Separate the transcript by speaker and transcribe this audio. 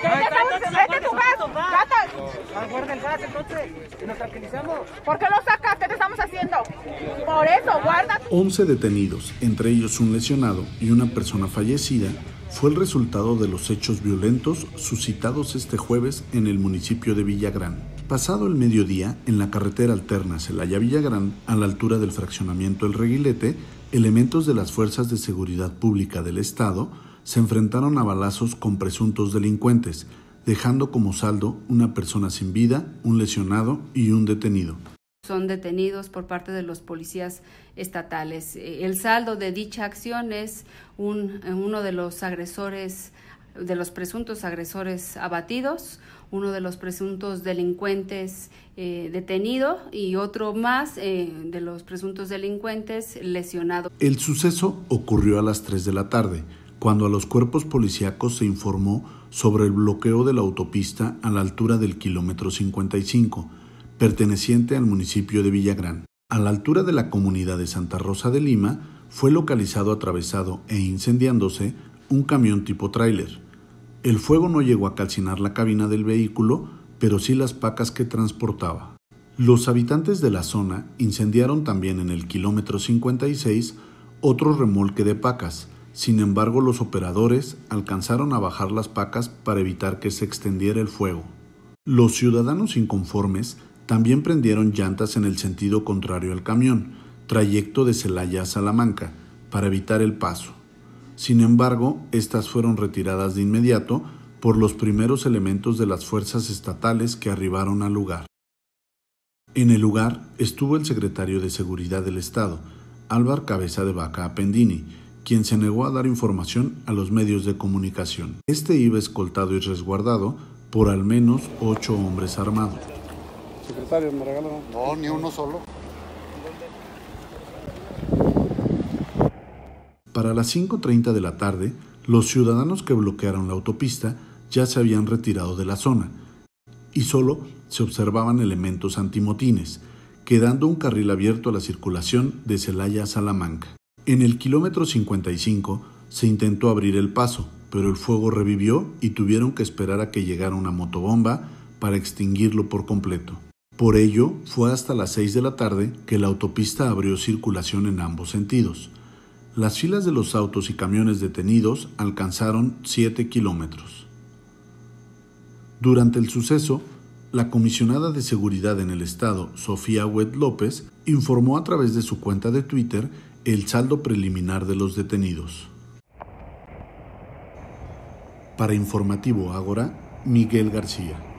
Speaker 1: Porque nos ¿Por qué lo sacas? ¿Qué te estamos haciendo? Por eso,
Speaker 2: 11 detenidos, entre ellos un lesionado y una persona fallecida, fue el resultado de los hechos violentos suscitados este jueves en el municipio de Villagrán. Pasado el mediodía, en la carretera alterna Celaya-Villagrán, a la altura del fraccionamiento El Reguilete, elementos de las Fuerzas de Seguridad Pública del Estado se enfrentaron a balazos con presuntos delincuentes, dejando como saldo una persona sin vida, un lesionado y un detenido
Speaker 1: son detenidos por parte de los policías estatales. Eh, el saldo de dicha acción es un, uno de los agresores, de los presuntos agresores abatidos, uno de los presuntos delincuentes eh, detenido y otro más eh, de los presuntos delincuentes lesionado.
Speaker 2: El suceso ocurrió a las 3 de la tarde cuando a los cuerpos policíacos se informó sobre el bloqueo de la autopista a la altura del kilómetro 55, perteneciente al municipio de Villagrán. A la altura de la comunidad de Santa Rosa de Lima, fue localizado atravesado e incendiándose un camión tipo tráiler. El fuego no llegó a calcinar la cabina del vehículo, pero sí las pacas que transportaba. Los habitantes de la zona incendiaron también en el kilómetro 56 otro remolque de pacas, sin embargo, los operadores alcanzaron a bajar las pacas para evitar que se extendiera el fuego. Los ciudadanos inconformes también prendieron llantas en el sentido contrario al camión, trayecto de Celaya a Salamanca, para evitar el paso. Sin embargo, estas fueron retiradas de inmediato por los primeros elementos de las fuerzas estatales que arribaron al lugar. En el lugar estuvo el secretario de Seguridad del Estado, Álvar Cabeza de Vaca Appendini, quien se negó a dar información a los medios de comunicación. Este iba escoltado y resguardado por al menos ocho hombres armados. Secretario, ¿me No, ni uno solo. Para las 5.30 de la tarde, los ciudadanos que bloquearon la autopista ya se habían retirado de la zona y solo se observaban elementos antimotines, quedando un carril abierto a la circulación de Celaya a Salamanca. En el kilómetro 55 se intentó abrir el paso, pero el fuego revivió y tuvieron que esperar a que llegara una motobomba para extinguirlo por completo. Por ello, fue hasta las 6 de la tarde que la autopista abrió circulación en ambos sentidos. Las filas de los autos y camiones detenidos alcanzaron 7 kilómetros. Durante el suceso, la comisionada de seguridad en el estado, Sofía Wed López, informó a través de su cuenta de Twitter el saldo preliminar de los detenidos. Para Informativo Agora, Miguel García.